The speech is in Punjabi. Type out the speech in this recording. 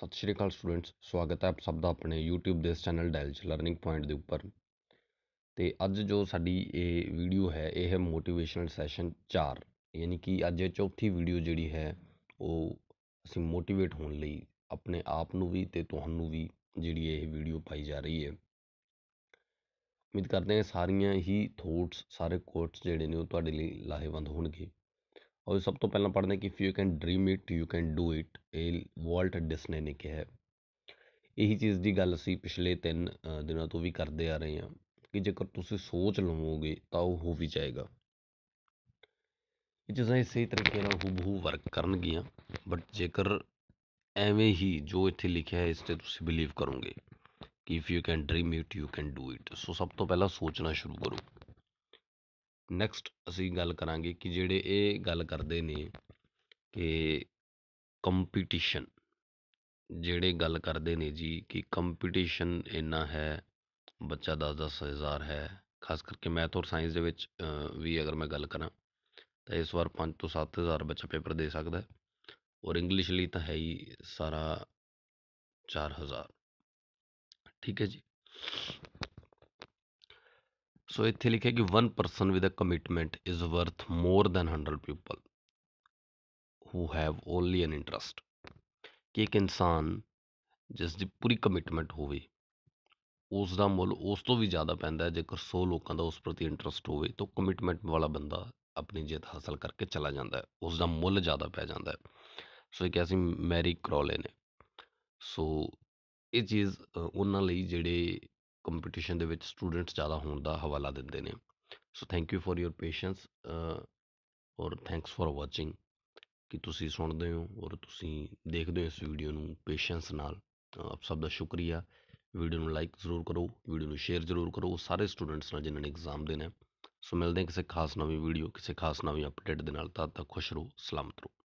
ਸਤਿ ਸ਼੍ਰੀ ਅਕਾਲ ਸਟੂਡੈਂਟਸ ਸਵਾਗਤ ਹੈ ਆਪ ਸਭ ਦਾ ਆਪਣੇ YouTube ਦੇ ਇਸ ਚੈਨਲ ਡੈਲਜ ਲਰਨਿੰਗ ਪੁਆਇੰਟ ਦੇ ਉੱਪਰ ਤੇ ਅੱਜ ਜੋ ਸਾਡੀ ਇਹ ਵੀਡੀਓ ਹੈ ਇਹ ਹੈ ਮੋਟੀਵੇਸ਼ਨਲ ਸੈਸ਼ਨ 4 ਯਾਨੀ ਕਿ ਅੱਜ ਇਹ ਚੌਥੀ ਵੀਡੀਓ ਜਿਹੜੀ ਹੈ ਉਹ ਅਸੀਂ ਮੋਟੀਵੇਟ ਹੋਣ ਲਈ ਆਪਣੇ ਆਪ ਨੂੰ ਵੀ ਤੇ ਤੁਹਾਨੂੰ ਵੀ ਜਿਹੜੀ ਇਹ ਵੀਡੀਓ ਪਾਈ ਜਾ ਰਹੀ ਹੈ ਉਮੀਦ ਕਰਦੇ ਹਾਂ ਸਾਰੀਆਂ ਹੀ ਥੋਟਸ ਸਾਰੇ ਕੋਟਸ ਜਿਹੜੇ ਨੇ ਉਹ ਤੁਹਾਡੇ ਲਈ ਲਾਹੇਵੰਦ ਹੋਣਗੇ ਔਰ ਸਭ ਤੋਂ ਪਹਿਲਾਂ ਪੜ੍ਹਨੇ ਕਿ if you can dream it you can do it ਇਹ ਵਾਲਟ ਡਿਸਨੇ ਨੇ ਕਿਹਾ ਇਹੀ ਚੀਜ਼ ਦੀ ਗੱਲ ਸੀ ਪਿਛਲੇ 3 ਦਿਨਾਂ ਤੋਂ ਵੀ ਕਰਦੇ ਆ ਰਹੇ ਹਾਂ ਕਿ ਜੇਕਰ ਤੁਸੀਂ ਸੋਚ ਲਵੋਗੇ ਤਾਂ ਉਹ ਹੋ ਵੀ ਜਾਏਗਾ ਇਹ ਚੀਜ਼ਾਂ ਇਸੇ ਤਰੀਕੇ ਨਾਲ ਹੂਬਹੂ ਵਰਕ ਕਰਨਗੀਆਂ ਬਟ ਜੇਕਰ ਐਵੇਂ ਹੀ ਜੋ ਇੱਥੇ ਲਿਖਿਆ ਹੈ ਇਸ ਤੇ ਤੁਸੀਂ ਬਿਲੀਵ ਕਰੋਗੇ ਕਿ if you can dream it you can do it so ਸਭ ਤੋਂ ਪਹਿਲਾਂ ਸੋਚਣਾ ਸ਼ੁਰੂ ਕਰੋ ਨੈਕਸਟ ਅਸੀਂ ਗੱਲ ਕਰਾਂਗੇ ਕਿ ਜਿਹੜੇ ਇਹ ਗੱਲ ਕਰਦੇ ਨੇ ਕਿ ਕੰਪੀਟੀਸ਼ਨ ਜਿਹੜੇ ਗੱਲ ਕਰਦੇ ਨੇ ਜੀ ਕਿ ਕੰਪੀਟੀਸ਼ਨ ਇੰਨਾ ਹੈ ਬੱਚਾ 10 ਦਸ ਹਜ਼ਾਰ ਹੈ ਖਾਸ ਕਰਕੇ ਮੈਥ ਔਰ ਸਾਇੰਸ ਦੇ ਵਿੱਚ ਵੀ ਅਗਰ ਮੈਂ ਗੱਲ ਕਰਾਂ ਤਾਂ ਇਸ ਵਾਰ 5 ਤੋਂ 7000 ਬੱਚਾ ਪੇਪਰ ਦੇ ਸਕਦਾ ਔਰ ਇੰਗਲਿਸ਼ ਲਈ ਤਾਂ ਹੈ ਹੀ ਸਾਰਾ 4000 ਠੀਕ ਹੈ ਜੀ ਸੋ ਇੱਥੇ ਲਿਖਿਆ ਕਿ 1 person with a commitment is worth more than 100 people who have only an interest ਕਿ ਇੱਕ ਇਨਸਾਨ ਜਿਸ ਦੀ ਪੂਰੀ ਕਮਿਟਮੈਂਟ ਹੋਵੇ ਉਸ ਦਾ ਮੁੱਲ ਉਸ ਤੋਂ ਵੀ ਜ਼ਿਆਦਾ ਪੈਂਦਾ ਹੈ ਜੇਕਰ 100 ਲੋਕਾਂ ਦਾ ਉਸ ਪ੍ਰਤੀ ਇੰਟਰਸਟ ਹੋਵੇ ਤਾਂ ਕਮਿਟਮੈਂਟ ਵਾਲਾ ਬੰਦਾ ਆਪਣੀ ਜਿੱਤ ਹਾਸਲ ਕਰਕੇ ਚਲਾ ਜਾਂਦਾ ਹੈ ਉਸ ਦਾ ਮੁੱਲ ਜ਼ਿਆਦਾ ਪੈ ਜਾਂਦਾ ਸੋ ਇਹ ਕਿਹਾ ਸੀ ਮੈਰੀ ਕਰੋਲੇ ਨੇ ਸੋ ਇਹ ਚੀਜ਼ ਉਹਨਾਂ ਲਈ ਜਿਹੜੇ ਕੰਪੀਟੀਸ਼ਨ ਦੇ ਵਿੱਚ ਸਟੂਡੈਂਟਸ ਜ਼ਿਆਦਾ ਹੋਣ ਦਾ ਹਵਾਲਾ ਦਿੰਦੇ ਨੇ so thank you for your patience ਔਰ ਥੈਂਕਸ ਫॉर ਵਾਚਿੰਗ ਕਿ ਤੁਸੀਂ ਸੁਣਦੇ ਹੋ ਔਰ ਤੁਸੀਂ ਦੇਖਦੇ ਹੋ ਇਸ ਵੀਡੀਓ ਨੂੰ ਪੇਸ਼ੈਂਸ ਨਾਲ ਆਪ ਸਭ ਦਾ ਸ਼ੁਕਰੀਆ ਵੀਡੀਓ ਨੂੰ ਲਾਈਕ ਜ਼ਰੂਰ ਕਰੋ ਵੀਡੀਓ ਨੂੰ ਸ਼ੇਅਰ ਜ਼ਰੂਰ ਕਰੋ ਸਾਰੇ ਸਟੂਡੈਂਟਸ ਨਾਲ ਜਿਨ੍ਹਾਂ ਨੇ ਐਗਜ਼ਾਮ ਦੇਣਾ ਸੋ ਮਿਲਦੇ ਹਾਂ ਕਿਸੇ ਖਾਸ ਨਵੀਂ ਵੀਡੀਓ ਕਿਸੇ ਖਾਸ ਨਵੀਂ ਅਪਡੇਟ ਦੇ ਨਾਲ ਤਦ ਤੱਕ ਖੁਸ਼ ਰਹੋ ਸਲਾਮਤ ਰਹੋ